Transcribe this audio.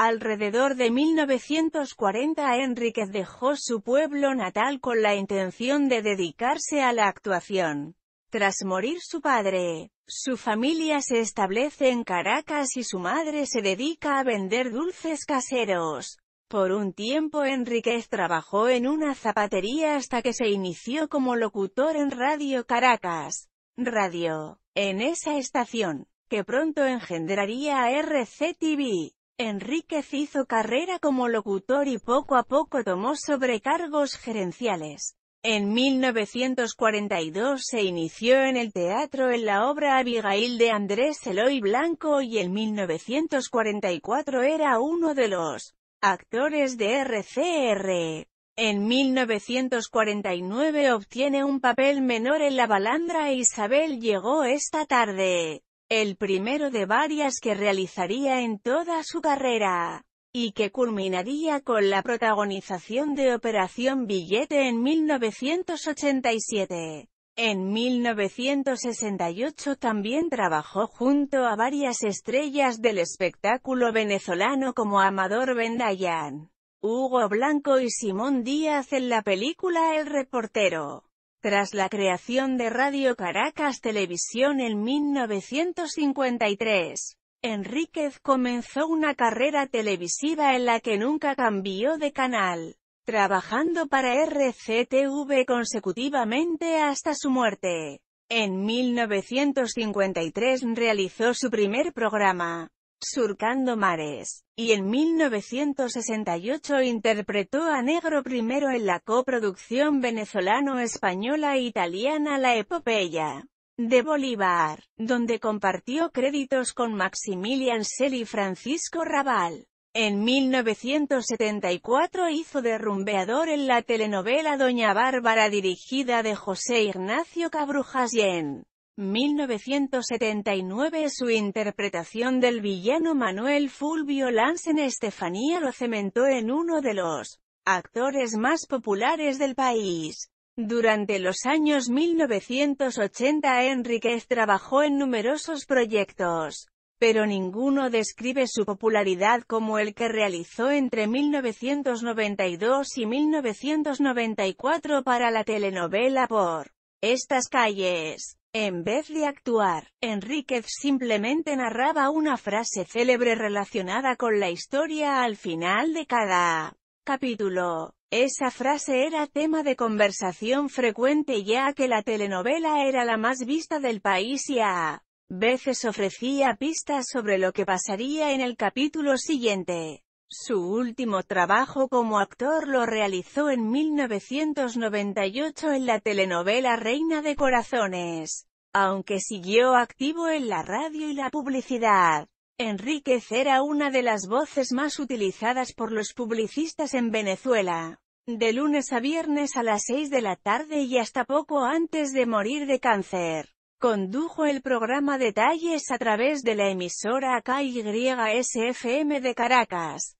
Alrededor de 1940 Enríquez dejó su pueblo natal con la intención de dedicarse a la actuación. Tras morir su padre, su familia se establece en Caracas y su madre se dedica a vender dulces caseros. Por un tiempo Enríquez trabajó en una zapatería hasta que se inició como locutor en Radio Caracas. Radio. En esa estación, que pronto engendraría a RCTV. Enríquez hizo carrera como locutor y poco a poco tomó sobrecargos gerenciales. En 1942 se inició en el teatro en la obra Abigail de Andrés Eloy Blanco y en 1944 era uno de los actores de RCR. En 1949 obtiene un papel menor en la balandra Isabel llegó esta tarde el primero de varias que realizaría en toda su carrera, y que culminaría con la protagonización de Operación Billete en 1987. En 1968 también trabajó junto a varias estrellas del espectáculo venezolano como Amador Bendayan, Hugo Blanco y Simón Díaz en la película El reportero. Tras la creación de Radio Caracas Televisión en 1953, Enríquez comenzó una carrera televisiva en la que nunca cambió de canal, trabajando para RCTV consecutivamente hasta su muerte. En 1953 realizó su primer programa, Surcando Mares, y en 1968 interpretó a Negro primero en la coproducción venezolano-española e italiana La Epopeya de Bolívar, donde compartió créditos con Maximilian Sell y Francisco Raval. En 1974 hizo derrumbeador en la telenovela Doña Bárbara dirigida de José Ignacio Cabrujas y 1979 Su interpretación del villano Manuel Fulvio en Estefanía lo cementó en uno de los actores más populares del país. Durante los años 1980 Enríquez trabajó en numerosos proyectos, pero ninguno describe su popularidad como el que realizó entre 1992 y 1994 para la telenovela Por estas calles. En vez de actuar, Enríquez simplemente narraba una frase célebre relacionada con la historia al final de cada capítulo. Esa frase era tema de conversación frecuente ya que la telenovela era la más vista del país y a veces ofrecía pistas sobre lo que pasaría en el capítulo siguiente. Su último trabajo como actor lo realizó en 1998 en la telenovela Reina de Corazones, aunque siguió activo en la radio y la publicidad. Enríquez era una de las voces más utilizadas por los publicistas en Venezuela, de lunes a viernes a las 6 de la tarde y hasta poco antes de morir de cáncer. Condujo el programa Detalles a través de la emisora KYSFM de Caracas.